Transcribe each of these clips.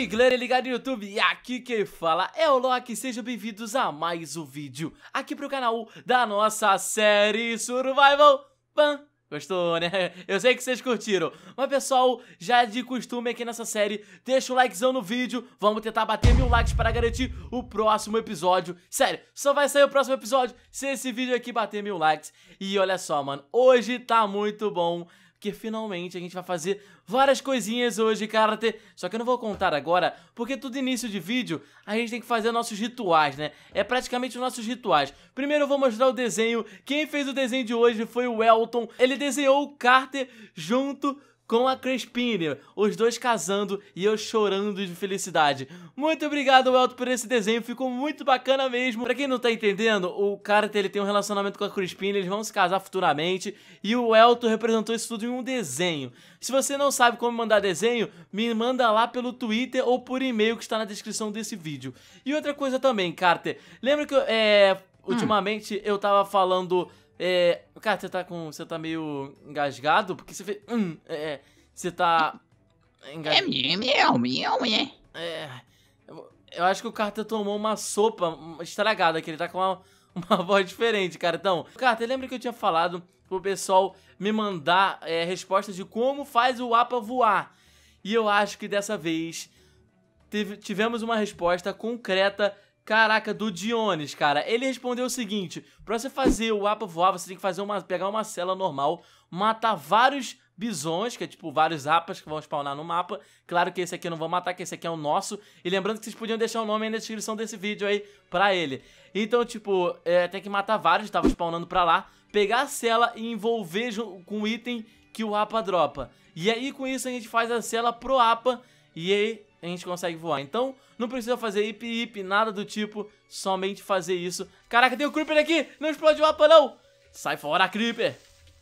aí, galera ligado no YouTube, e aqui quem fala é o Loki, sejam bem-vindos a mais um vídeo aqui pro canal da nossa série Survival Pan. Gostou, né? Eu sei que vocês curtiram. Mas, pessoal, já é de costume aqui nessa série, deixa o likezão no vídeo. Vamos tentar bater mil likes para garantir o próximo episódio. Sério, só vai sair o próximo episódio se esse vídeo aqui bater mil likes. E olha só, mano, hoje tá muito bom porque finalmente a gente vai fazer várias coisinhas hoje, Karate. Só que eu não vou contar agora, porque tudo início de vídeo a gente tem que fazer nossos rituais, né? É praticamente os nossos rituais. Primeiro eu vou mostrar o desenho. Quem fez o desenho de hoje foi o Elton. Ele desenhou o Carter junto com a Crespine, os dois casando e eu chorando de felicidade. Muito obrigado, Welto, por esse desenho, ficou muito bacana mesmo. Pra quem não tá entendendo, o Carter ele tem um relacionamento com a Crespine, eles vão se casar futuramente, e o Welto representou isso tudo em um desenho. Se você não sabe como mandar desenho, me manda lá pelo Twitter ou por e-mail que está na descrição desse vídeo. E outra coisa também, Carter, lembra que eu, é, hum. Ultimamente hum. eu tava falando é, cara, você tá com. Você tá meio engasgado, porque você fez. Hum, é, é você tá. Engasgado. É meu, meu, meu, É. é, é. Eu acho que o Carter tomou uma sopa estragada, que ele tá com uma, uma voz diferente, cara. Então, Carter, lembra que eu tinha falado pro pessoal me mandar é, respostas de como faz o APA voar? E eu acho que dessa vez tivemos uma resposta concreta Caraca, do Dionis, cara. Ele respondeu o seguinte: pra você fazer o Apa voar, você tem que fazer uma, pegar uma cela normal, matar vários bisões, que é tipo vários apas que vão spawnar no mapa. Claro que esse aqui eu não vou matar, que esse aqui é o nosso. E lembrando que vocês podiam deixar o nome aí na descrição desse vídeo aí pra ele. Então, tipo, é, tem que matar vários, tava spawnando pra lá. Pegar a cela e envolver com o item que o APA dropa. E aí com isso a gente faz a cela pro APA e aí a gente consegue voar. Então, não precisa fazer hip hip, nada do tipo, somente fazer isso. Caraca, tem o um Creeper aqui! Não explode o mapa, não! Sai fora, Creeper!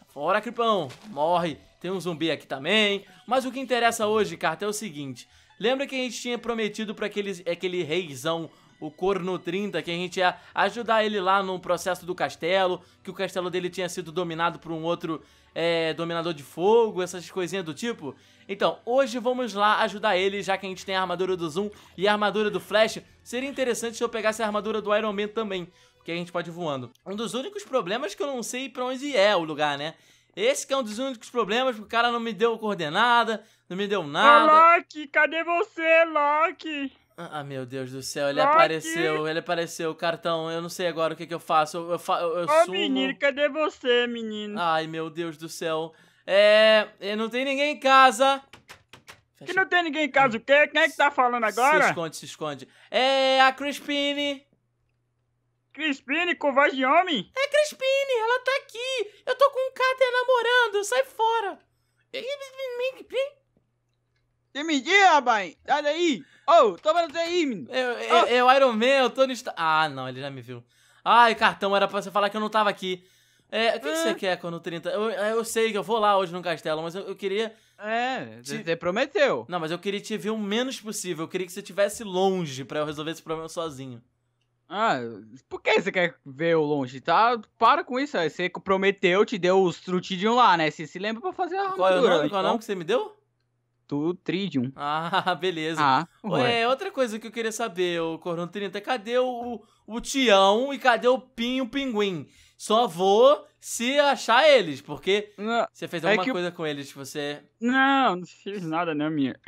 Fora, Creepão! Morre! Tem um zumbi aqui também. Mas o que interessa hoje, carta, é o seguinte. Lembra que a gente tinha prometido para aquele, aquele reizão o Corno 30, que a gente ia ajudar ele lá no processo do castelo, que o castelo dele tinha sido dominado por um outro é, dominador de fogo, essas coisinhas do tipo. Então, hoje vamos lá ajudar ele, já que a gente tem a armadura do Zoom e a armadura do Flash. Seria interessante se eu pegasse a armadura do Iron Man também, porque a gente pode ir voando. Um dos únicos problemas que eu não sei pra onde é o lugar, né? Esse é um dos únicos problemas, porque o cara não me deu coordenada, não me deu nada. Ô, Loki, cadê você, Loki? Ah, meu Deus do céu, ele tá Aqui. apareceu, ele apareceu, cartão, eu não sei agora o que, que eu faço, eu, eu, eu Ô, menino, cadê você, menino? Ai, meu Deus do céu. É, não tem ninguém em casa. Fecha. Que não tem ninguém em casa o quê? Quem é que tá falando agora? Se esconde, se esconde. É a Crispine. Crispine com voz de homem? É Crispine, ela tá aqui. Eu tô com um cara namorando, sai fora. Que mentira, rapaz! Sai daí! Ô, oh, tô vendo você aí, menino! Eu, eu, oh. eu, Iron Man, eu tô no... Ah, não, ele já me viu. Ai, cartão, era pra você falar que eu não tava aqui. É, o que, é. que você é. quer quando 30? Eu, é, eu sei que eu vou lá hoje no castelo, mas eu, eu queria... É, te... você prometeu. Não, mas eu queria te ver o menos possível. Eu queria que você estivesse longe pra eu resolver esse problema sozinho. Ah, por que você quer ver o longe, tá? Para com isso, você prometeu, te deu os trutidinhos lá, né? Você se lembra pra fazer a é armadura. Qual é o nome, qual é o nome que você me deu? do Tridium. Ah, beleza. Ah, ué. é, outra coisa que eu queria saber, o Corno 30, cadê o, o Tião e cadê o Pinho Pinguim? só vou se achar eles, porque não, você fez é alguma é que... coisa com eles que você. Não, não fiz nada, não, né, minha.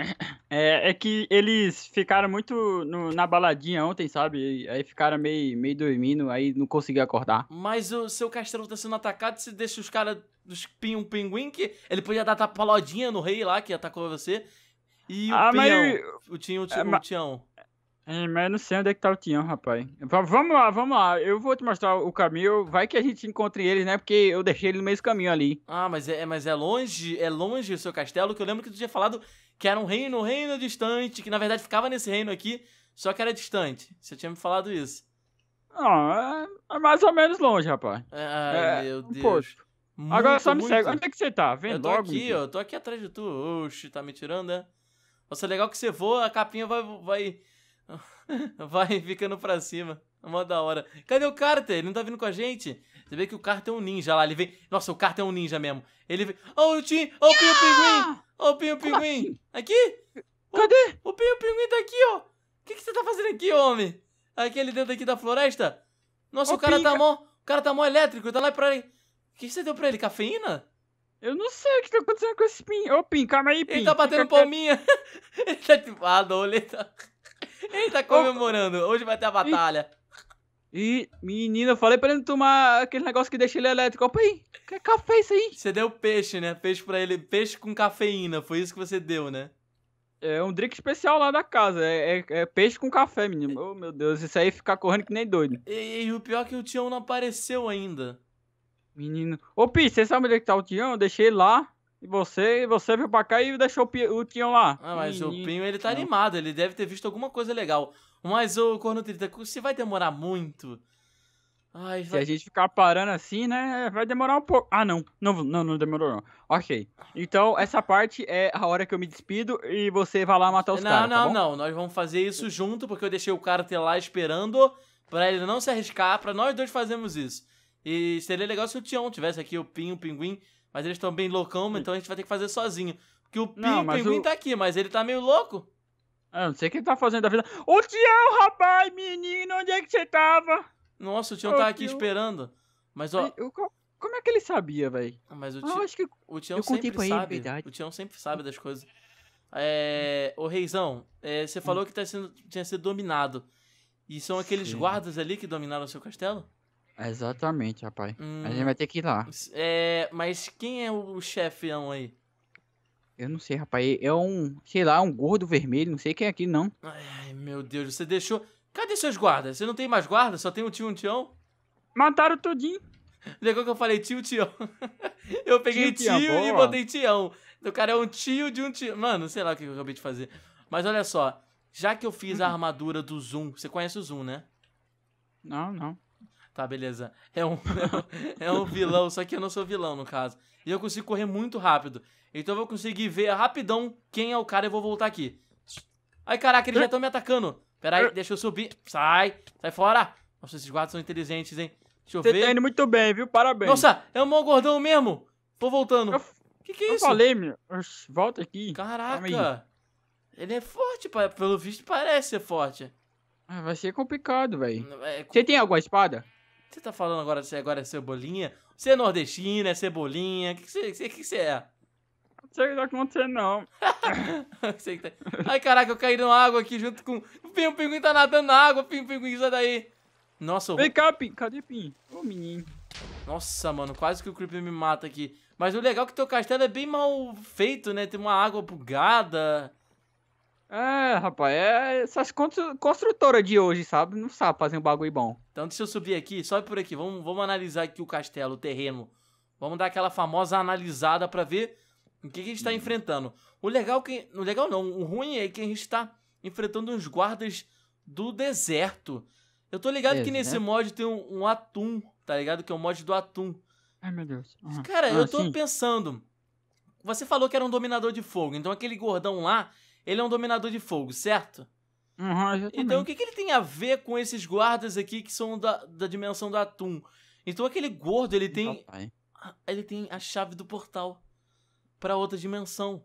É, é, é que eles ficaram muito no, na baladinha ontem, sabe? Aí ficaram meio, meio dormindo, aí não consegui acordar. Mas o seu castelo tá sendo atacado, você deixa os caras dos pinhum pinguim que ele podia dar tapalodinha no rei lá que atacou você. E o ah, peão, mas... o o, é, o, o, é, mas eu não sei onde é que tá o Tião, rapaz. V vamos lá, vamos lá. Eu vou te mostrar o caminho. Vai que a gente encontre eles, né? Porque eu deixei ele no meio do caminho ali. Ah, mas é, mas é longe, é longe o seu castelo, que eu lembro que tu tinha falado que era um reino, um reino distante, que na verdade ficava nesse reino aqui, só que era distante. Você tinha me falado isso. Ah, é, é mais ou menos longe, rapaz. Ah, é, meu Deus. Muito, Agora só me segue. Onde é que você tá? Vem eu tô logo, aqui, ó. Eu tô aqui atrás de tu. Oxi, tá me tirando, né? Nossa, é legal que você voa, a capinha vai... vai Vai ficando pra cima. Mó da hora. Cadê o Carter? Ele não tá vindo com a gente? Você vê que o Carter é um ninja lá. Ele vem. Nossa, o Carter é um ninja mesmo. Ele vem. oh, o Tim! oh, o Pinho Pinguim! oh, o Pinho Pinguim! Assim? Aqui? Cadê? O, o Pinho Pinguim tá aqui, ó. O que, que você tá fazendo aqui, homem? Aquele dentro aqui da floresta? Nossa, o, o cara pinga. tá mó. O cara tá mó elétrico. Tá lá pra ele. O que você deu pra ele? Cafeína? Eu não sei o que tá acontecendo com esse Pinho. Ô, Pin, calma aí, Pin. Ele tá batendo palminha. ele tá tipo. Ah, tá. Ele tá comemorando. Hoje vai ter a batalha. E, menina, eu falei pra ele tomar aquele negócio que deixa ele elétrico. Opa aí, que é café isso aí? Você deu peixe, né? Peixe pra ele, peixe com cafeína. Foi isso que você deu, né? É um drink especial lá da casa. É, é, é peixe com café, menino. Oh, meu Deus, isso aí ficar correndo que nem doido. E, e, o pior é que o Tião não apareceu ainda. Menino. Ô, Pi, você sabe onde é que tá o Tião? Eu deixei ele lá. E você, você veio pra cá e deixou o Tinho lá. Ah, mas e, o Pinho, ele tá não. animado, ele deve ter visto alguma coisa legal. Mas, ô, Corno 30, se vai demorar muito... Ai, se vai... a gente ficar parando assim, né, é, vai demorar um pouco. Ah, não. não, não, não demorou não. Ok. Então, essa parte é a hora que eu me despido e você vai lá matar os não, tá Não, tá não, Nós vamos fazer isso hum. junto, porque eu deixei o cara ter lá esperando pra ele não se arriscar, pra nós dois fazermos isso. E seria legal se o Tião tivesse aqui, o Pinho, o Pinguim mas eles estão bem loucão, então a gente vai ter que fazer sozinho. Porque o não, pinguim tá o... tá aqui, mas ele tá meio louco. Ah, não sei o que ele tá fazendo da vida. Ô Tião, rapaz, menino, onde é que você tava? Nossa, o Tião tá aqui tio. esperando. Mas ó. Eu, eu, como é que ele sabia, velho? Ah, mas o Tião. Ah, acho que o Tião eu sempre pra sabe. Ele, O Tião sempre sabe das coisas. É, ô Reizão, é, você falou hum. que tá sendo, tinha sido dominado. E são aqueles Sim. guardas ali que dominaram o seu castelo? Exatamente, rapaz. Hum, a gente hum. vai ter que ir lá. É, mas quem é o chefeão aí? Eu não sei, rapaz. É um, sei lá, um gordo vermelho, não sei quem é aqui, não. Ai, meu Deus, você deixou. Cadê seus guardas? Você não tem mais guarda? Só tem o tio e um tião? Mataram tudinho. Legal que eu falei tio e tião. eu peguei tio, tio e botei tião. O cara é um tio de um tio. Mano, sei lá o que eu acabei de fazer. Mas olha só, já que eu fiz a uhum. armadura do Zoom, você conhece o Zoom, né? Não, não tá, beleza. É um, é um, vilão, só que eu não sou vilão, no caso. E eu consigo correr muito rápido. Então eu vou conseguir ver rapidão quem é o cara e vou voltar aqui. Ai, caraca, eles já estão me atacando. Pera aí, deixa eu subir. Sai, sai fora. Nossa, esses guardas são inteligentes, hein? Deixa eu Você ver. Você tá indo muito bem, viu? Parabéns. Nossa, é um mal gordão mesmo. Tô voltando. Eu, que que é eu isso? Eu falei, meu. Volta aqui. Caraca. Ele é forte, pelo visto parece ser forte. Ah, vai ser complicado, velho. Hum, é, Você tem alguma espada? Você tá falando agora, você agora é cebolinha? Você é nordestina, é cebolinha? O que, que, que, que você é? Não sei o que tá acontecendo, não. Tá- Ai, caraca, eu caí na água aqui junto com. O pinguim tá nadando na água, Pim, pinguim, sai daí. Nossa, o. Vem cá, Pim, cadê Pim? Ô, menino. Nossa, mano, quase que o Creeper me mata aqui. Mas o legal é que teu castelo é bem mal feito, né? Tem uma água bugada. É, rapaz, é essas construtoras de hoje, sabe? Não sabe fazer um bagulho bom. Então deixa eu subir aqui, sobe por aqui. Vamos, vamos analisar aqui o castelo, o terreno. Vamos dar aquela famosa analisada para ver o que, que a gente está hum. enfrentando. O legal que, o legal não, o ruim é que a gente está enfrentando uns guardas do deserto. Eu tô ligado que nesse né? mod tem um, um, atum, tá ligado? Que é o um mod do atum. Ai, meu Deus. Uhum. Cara, ah, eu tô sim. pensando. Você falou que era um dominador de fogo, então aquele gordão lá, ele é um dominador de fogo, certo? Uhum, então o que, que ele tem a ver com esses guardas aqui que são da, da dimensão do Atum? Então aquele gordo, ele tem. Papai. Ele tem a chave do portal para outra dimensão.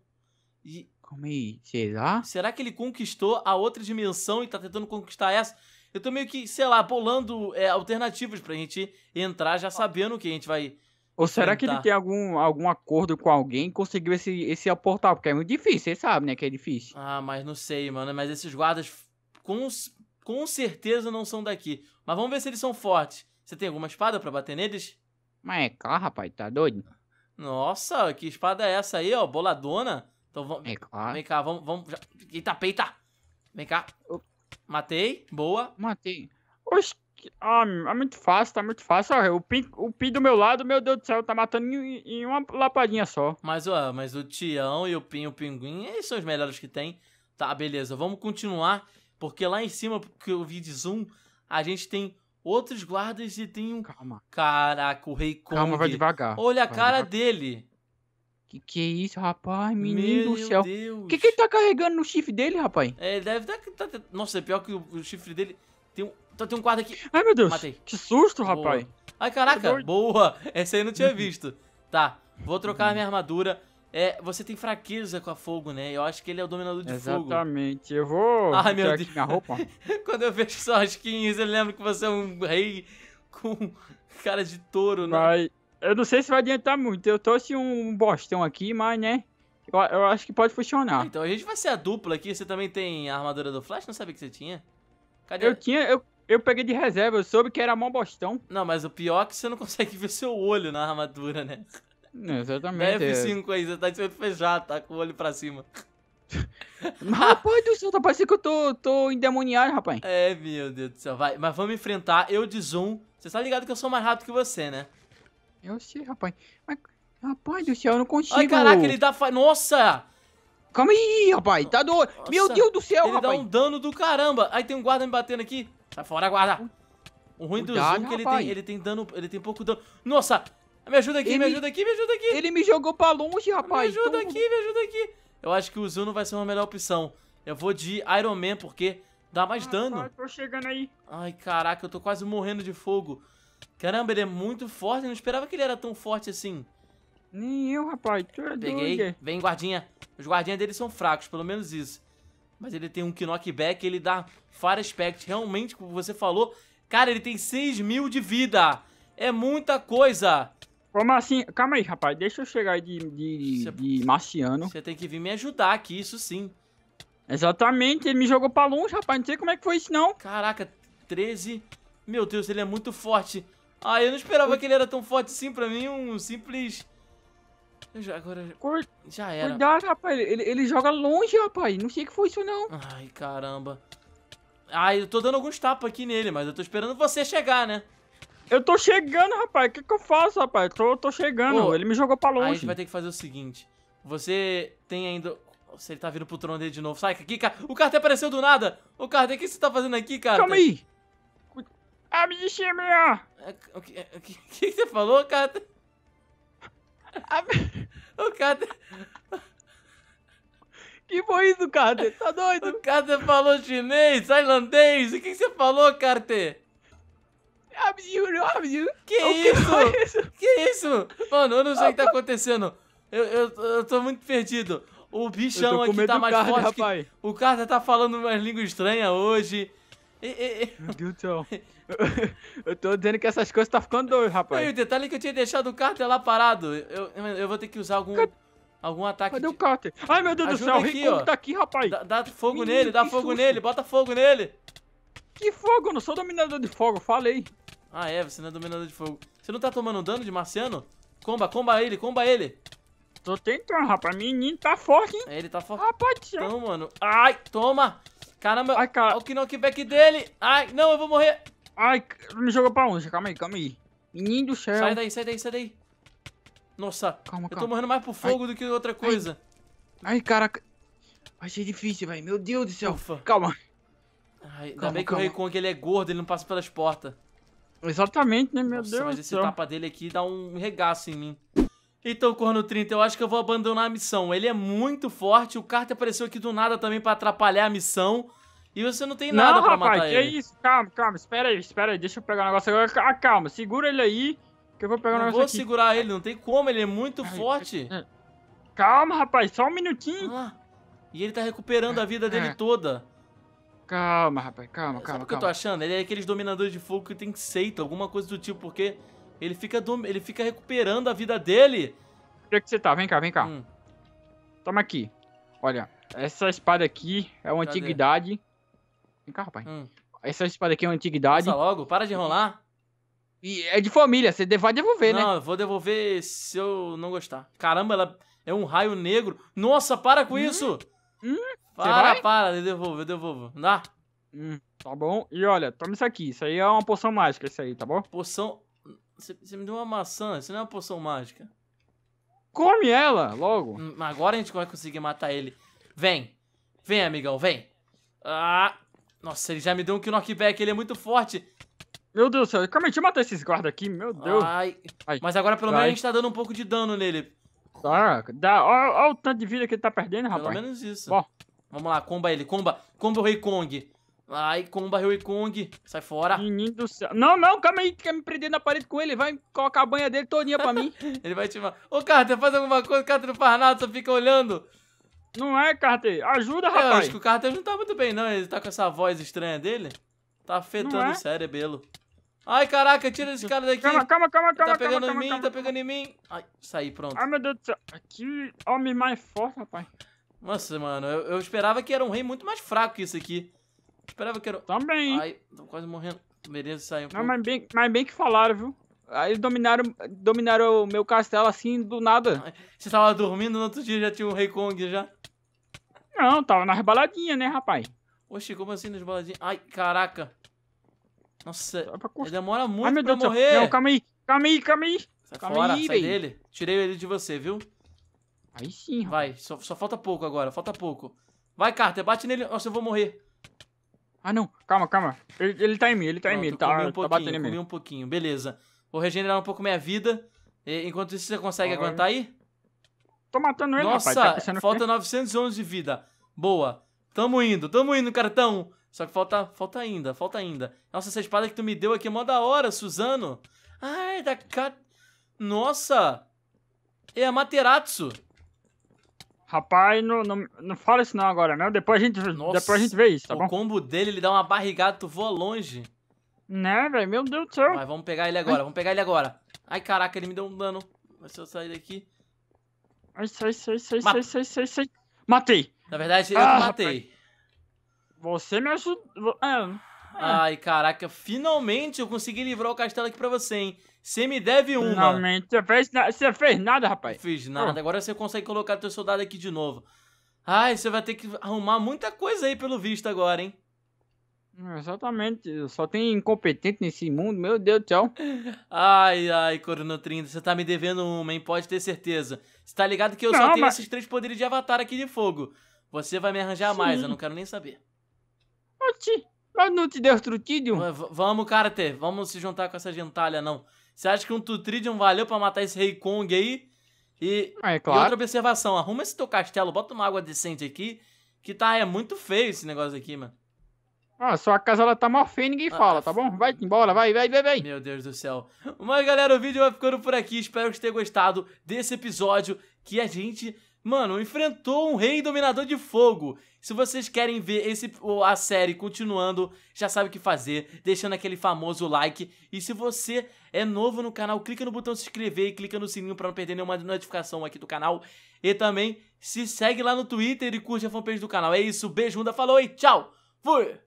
E. Como é Será? Será que ele conquistou a outra dimensão e tá tentando conquistar essa? Eu tô meio que, sei lá, bolando é, alternativas pra gente entrar já sabendo o que a gente vai. Ou será tentar. que ele tem algum, algum acordo com alguém e conseguiu esse, esse portal? Porque é muito difícil, você sabe, né? Que é difícil. Ah, mas não sei, mano. Mas esses guardas com, com certeza não são daqui. Mas vamos ver se eles são fortes. Você tem alguma espada para bater neles? Mas é claro, rapaz, tá doido? Nossa, que espada é essa aí, ó? Boladona? Então vamos. É claro. Vem cá, vamos. vamos já... Eita, peita! Vem cá. Matei, boa. Matei. Oxi, ah, é muito fácil, tá muito fácil. o, pin o pin do meu lado, meu Deus do céu, tá matando em, em uma lapadinha só. Mas, ó, mas o Tião e o pin o Pinguim, eles são os melhores que tem. Tá, beleza, vamos continuar. Porque lá em cima, que eu vi de zoom, a gente tem outros guardas e tem um. Calma. Caraca, o Rei Kong. Calma, vai devagar. Olha a vai cara devagar. dele. Que que é isso, rapaz? Menino Meu do céu. Deus. Que que ele tá carregando no chifre dele, rapaz? É, deve estar. Tá, tá, tá... Nossa, é pior que o, chifre dele. Tem um, tá, tem um guarda aqui. Ai, meu Deus. Matei. Que susto, Boa. rapaz. Ai, caraca. Boa. Essa aí eu não tinha visto. Tá, vou trocar a minha armadura. É, você tem fraqueza com a fogo, né? Eu acho que ele é o dominador de Exatamente. fogo. Exatamente. Eu vou Ah, meu Deus. minha roupa. Quando eu vejo as skins, eu lembro que você é um rei com cara de touro, né? Vai. Eu não sei se vai adiantar muito. Eu trouxe um bostão aqui, mas, né? Eu, eu acho que pode funcionar. Então, a gente vai ser a dupla aqui. Você também tem a armadura do Flash? Não sabia que você tinha? Cadê? Eu tinha... Eu... Eu peguei de reserva, eu soube que era mó bostão. Não, mas o pior é que você não consegue ver seu olho na armadura, né? Exatamente. F5 aí, você tá de fechado, tá com o olho pra cima. rapaz do céu, tá parecendo que eu tô, tô endemoniado, rapaz. É, meu Deus do céu, vai. Mas vamos enfrentar, eu de zoom. Você tá ligado que eu sou mais rápido que você, né? Eu sei, rapaz. Mas, rapaz do céu, eu não consigo. Ai, caraca, ele dá... Fa... Nossa! Calma aí, rapaz, tá doido. Nossa, meu Deus do céu, ele rapaz. Ele dá um dano do caramba. Aí tem um guarda me batendo aqui. Sai fora, guarda. O ruim Cuidado, do zoom é que ele tem, ele tem dano, ele tem pouco dano. Nossa, me ajuda aqui, ele... me ajuda aqui, me ajuda aqui. Ele me jogou pra longe, rapaz. Me ajuda então... aqui, me ajuda aqui. Eu acho que o Zuno vai ser uma melhor opção. Eu vou de Iron Man, porque dá mais ah, dano. tô chegando aí. Ai, caraca, eu tô quase morrendo de fogo. Caramba, ele é muito forte. Eu não esperava que ele era tão forte assim. Nem eu, rapaz. Tu é Peguei. Doido. Vem, guardinha. Os guardinhas dele são fracos, pelo menos isso. Mas ele tem um knockback, ele dá Fire Aspect. Realmente, como você falou, cara, ele tem 6 mil de vida. É muita coisa. Como assim? Calma aí, rapaz. Deixa eu chegar de, de, cê, de marciano. Você tem que vir me ajudar aqui, isso sim. Exatamente. Ele me jogou pra longe, rapaz. Não sei como é que foi isso, não. Caraca, 13. Meu Deus, ele é muito forte. Ah, eu não esperava que ele era tão forte assim. Pra mim, um simples... Já, agora... Cor... Já era. Cuidado, rapaz. Ele, ele joga longe, rapaz. Não sei o que foi isso, não. Ai, caramba. Ai, eu tô dando alguns tapas aqui nele, mas eu tô esperando você chegar, né? Eu tô chegando, rapaz. O que, que eu faço, rapaz? Tô, tô chegando. Ô, ele me jogou pra longe. a gente vai ter que fazer o seguinte. Você tem ainda. Nossa, ele tá vindo pro trono dele de novo. Sai aqui, cara. O Carter apareceu do nada. O Carter, o que você tá fazendo aqui, cara? Calma aí. Abre me que, o que, você falou, Carter? Ah, o Carter... Que foi isso, Carter? Tá doido? O Carter falou chinês, tailandês. O que você falou, Carter? Que isso? Que isso? Mano, eu não sei o que tá acontecendo. Eu, eu, eu tô muito perdido. O bichão aqui tá mais forte. Rapaz. Que... O Carter tá falando umas línguas estranhas hoje. Meu Deus do céu. eu tô dizendo que essas coisas tá ficando doido, rapaz. E o detalhe é que eu tinha deixado o Carter lá parado. Eu, eu vou ter que usar algum. Algum ataque. Cadê de... o Carter? Ai, meu Deus Ajuda do céu, aqui, o Rei tá aqui, rapaz. Dá, dá fogo Menino, nele, dá fogo susto. nele, bota fogo nele. Que fogo? Eu não sou dominador de fogo, falei. Ah, é, você não é dominador de fogo. Você não tá tomando dano de marciano? Comba, comba ele, comba ele. Tô tentando, rapaz. Menino tá forte, hein? É, ele tá forte. Ah, rapaz, tchau, Então, mano. Ai, toma. Caramba, Ai, cara. olha o knockback dele. Ai, não, eu vou morrer. Ai, me jogou pra onde? Calma aí, calma aí. Menino do céu. Sai daí, sai daí, sai daí. Nossa, calma, eu tô morrendo mais por fogo Ai. do que outra coisa. Ai, Ai caraca. Achei difícil, velho. Meu Deus do céu. Ufa. Calma. Ai, ainda calma, bem que o Raycon ele é gordo, ele não passa pelas portas. Exatamente, né, meu Nossa, Deus. Mas esse céu. tapa dele aqui dá um regaço em mim. Então, Corno 30, eu acho que eu vou abandonar a missão. Ele é muito forte, o Carter apareceu aqui do nada também pra atrapalhar a missão. E você não tem nada para pra matar ele. Não, que isso? Calma, calma, espera aí, espera aí. Deixa eu pegar o um negócio agora. Ah, calma, segura ele aí, que eu vou pegar o um negócio vou aqui. vou segurar ele, não tem como, ele é muito ai, forte. É, é. calma, rapaz, só um minutinho. Ah, e ele tá recuperando a vida dele é. toda. Calma, rapaz, calma, calma. Sabe o que eu tô achando? Ele é aqueles dominadores de fogo que tem seita, alguma coisa do tipo, porque ele fica, ele fica recuperando a vida dele. Onde é que você tá? Vem cá, vem cá. Hum. Toma aqui. Olha, essa espada aqui é uma Cadê? antiguidade. Vem cá, rapaz. Hum. Essa espada aqui é uma antiguidade. Passa logo, para de enrolar. E é de família, você vai devolver, não, né? Não, eu vou devolver se eu não gostar. Caramba, ela é um raio negro. Nossa, para com hum? isso! Hum? Para, para, eu devolvo, eu devolvo. Dá. Hum, tá bom. E olha, toma isso aqui. Isso aí é uma poção mágica, isso aí, tá bom? Poção. Você me deu uma maçã, isso não é uma poção mágica. Come ela, logo. Hum, agora a gente vai conseguir matar ele. Vem. Vem, amigão, vem. Ah. Nossa, ele já me deu um knockback, ele é muito forte. Meu Deus do céu, como é matar esses guardas aqui? Meu Deus. Ai. Ai. Mas agora pelo Ai. menos a gente tá dando um pouco de dano nele. Tá, dá. Olha o tanto de vida que ele tá perdendo, rapaz. Pelo menos isso. Bom. Vamos lá, comba ele. Comba. Comba o Rei Kong. Ai, comba Rei Kong. Sai fora. Menino do céu. Não, não, calma aí. Quer me prender na parede com ele? Vai colocar a banha dele todinha pra mim. ele vai te matar. Ô, Carter, faz alguma coisa. Carter não faz nada, só fica olhando. Não é, Carter. Ajuda, é, rapaz. Eu acho que o Carter não tá muito bem, não. Ele tá com essa voz estranha dele. Tá afetando é? o cérebro. Ai, caraca, tira esse cara daqui. Calma, calma, calma, tá calma. Tá pegando calma, em calma, mim, calma, tá pegando em mim. Ai, saí, pronto. Ai, meu Deus do céu. Que homem mais forte, rapaz. Nossa, mano, eu, eu, esperava que era um rei muito mais fraco que isso aqui. Eu esperava que era. Também. Ai, tô quase morrendo. Mereza saiu. Não, mas bem, mas bem que falaram, viu? Aí eles dominaram, dominaram o meu castelo assim do nada. Você tava dormindo no outro dia já tinha um Rei Kong já? Não, tava nas baladinhas, né, rapaz? Oxi, como assim nas baladinhas? Ai, caraca. Nossa, ele demora muito Ai, meu pra Deus morrer. Não, calma aí, calma aí, calma aí. Sai calma fora, aí, sai dele. Tirei ele de você, viu? Aí sim, rapaz. Vai, só, só falta pouco agora, falta pouco. Vai, Carter, bate nele. Nossa, eu vou morrer. Ah, não. Calma, calma. Ele, ele tá em mim, ele tá em mim. Tá, um tá batendo em mim. um pouquinho, beleza. Vou regenerar um pouco minha vida. E, enquanto isso, você consegue Ai. aguentar aí? Tô matando ele, tá Nossa, rapaz. Nossa, tá falta 911 de vida. Boa. Tamo indo, tamo indo, cartão. Só que falta, falta ainda, falta ainda. Nossa, essa espada que tu me deu aqui é mó da hora, Suzano. Ai, da... Ca... Nossa. É a Materatsu. Rapaz, não, não, não fala isso não agora, né? Depois a gente, Nossa, depois a gente vê isso, tá o bom? O combo dele, ele dá uma barrigada, tu voa longe. Né, velho? Meu Deus do céu. Mas vamos pegar ele agora, Ai. vamos pegar ele agora. Ai, caraca, ele me deu um dano. Se eu sair daqui... Ai, sai, sai, sai, Ma sai, sai, sai, sai. Matei. Na verdade, ah, eu que matei. Rapaz. Você me ajudou... Ah, é. Ai, caraca, finalmente eu consegui livrar o castelo aqui pra você, hein? Você me deve uma. Finalmente, você fez, na... você fez nada, rapaz. Não fiz nada. Agora você consegue colocar teu soldado aqui de novo. Ai, você vai ter que arrumar muita coisa aí pelo visto agora, hein? Exatamente. Só tem incompetente nesse mundo. Meu Deus do céu. Ai, ai, Corona você tá me devendo uma, hein? Pode ter certeza. Você tá ligado que eu não, só tenho esses três poderes de avatar aqui de fogo. Você vai me arranjar Sim. mais, eu não quero nem saber. Oxi, mas não te destrutidium? Vamos, Carter. vamos se juntar com essa gentalha, não. Você acha que um Tutridium valeu para matar esse Rei Kong aí? E, ah, é, claro. e outra observação, arruma esse teu castelo, bota uma água decente aqui, que tá é muito feio esse negócio aqui, mano. Ah, sua casa ela tá mal feia ninguém ah, fala, ah, tá bom? Vai embora, vai, vai, vai, vai. Meu Deus do céu. Mas galera, o vídeo vai ficando por aqui. Espero que tenham gostado desse episódio que a gente, mano, enfrentou um rei dominador de fogo. Se vocês querem ver esse, a série continuando, já sabe o que fazer, deixando aquele famoso like. E se você é novo no canal, clica no botão se inscrever e clica no sininho para não perder nenhuma notificação aqui do canal. E também se segue lá no Twitter e curte a fanpage do canal. É isso, beijunda, falou e tchau! Fui!